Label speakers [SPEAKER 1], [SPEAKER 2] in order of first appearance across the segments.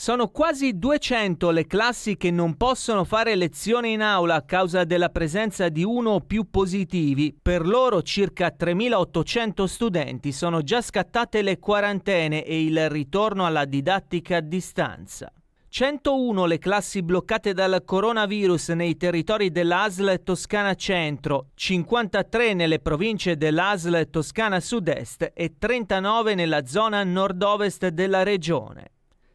[SPEAKER 1] Sono quasi 200 le classi che non possono fare lezione in aula a causa della presenza di uno o più positivi. Per loro circa 3.800 studenti sono già scattate le quarantene e il ritorno alla didattica a distanza. 101 le classi bloccate dal coronavirus nei territori dell'ASL Toscana Centro, 53 nelle province dell'ASL Toscana Sud-Est e 39 nella zona nord-ovest della regione.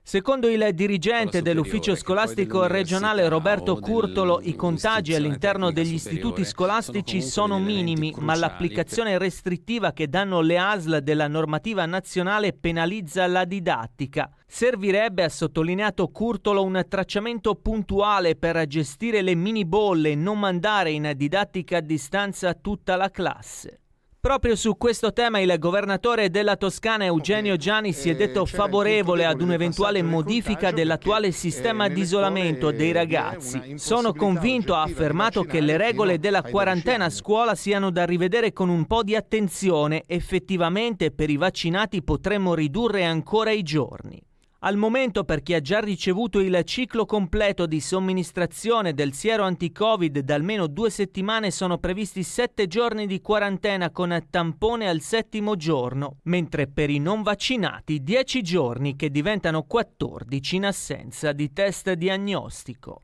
[SPEAKER 1] Secondo il dirigente dell'ufficio scolastico regionale Roberto Curtolo, i contagi all'interno degli istituti scolastici sono minimi, ma l'applicazione restrittiva che danno le ASL della normativa nazionale penalizza la didattica. Servirebbe, ha sottolineato Curtolo, un tracciamento puntuale per gestire le mini bolle e non mandare in didattica a distanza tutta la classe. Proprio su questo tema il governatore della Toscana Eugenio Gianni si è eh, detto favorevole ad un'eventuale modifica dell'attuale eh, sistema di isolamento dei ragazzi. Sono convinto, ha affermato, che le regole della quarantena a scuola siano da rivedere con un po' di attenzione. Effettivamente per i vaccinati potremmo ridurre ancora i giorni. Al momento per chi ha già ricevuto il ciclo completo di somministrazione del siero anti-Covid da almeno due settimane sono previsti sette giorni di quarantena con tampone al settimo giorno, mentre per i non vaccinati dieci giorni che diventano 14 in assenza di test diagnostico.